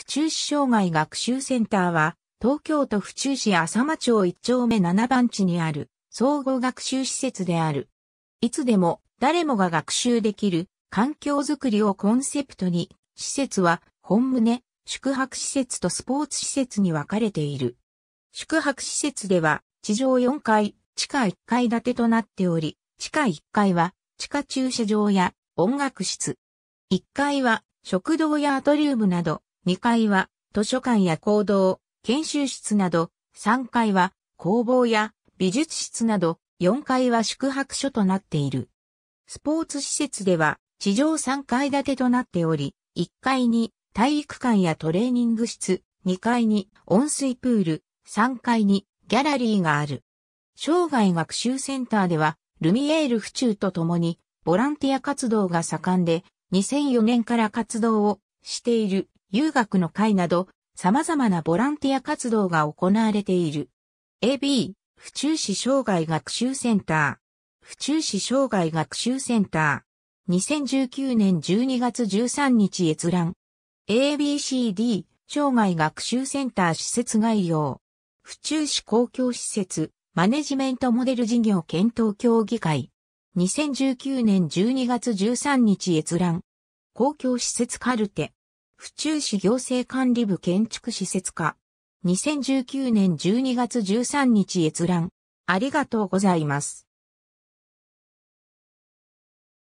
府中市障害学習センターは、東京都府中市浅間町1丁目7番地にある、総合学習施設である。いつでも、誰もが学習できる、環境づくりをコンセプトに、施設は、本棟、宿泊施設とスポーツ施設に分かれている。宿泊施設では、地上4階、地下1階建てとなっており、地下1階は、地下駐車場や音楽室。1階は、食堂やアトリウムなど、2階は図書館や講堂、研修室など、3階は工房や美術室など、4階は宿泊所となっている。スポーツ施設では地上3階建てとなっており、1階に体育館やトレーニング室、2階に温水プール、3階にギャラリーがある。生涯学習センターでは、ルミエール府中とともに、ボランティア活動が盛んで、2004年から活動をしている。遊学の会など、様々なボランティア活動が行われている。AB、府中市障害学習センター。府中市障害学習センター。2019年12月13日閲覧。ABCD、障害学習センター施設概要。府中市公共施設、マネジメントモデル事業検討協議会。2019年12月13日閲覧。公共施設カルテ。府中市行政管理部建築施設課。2019年12月13日閲覧。ありがとうございます。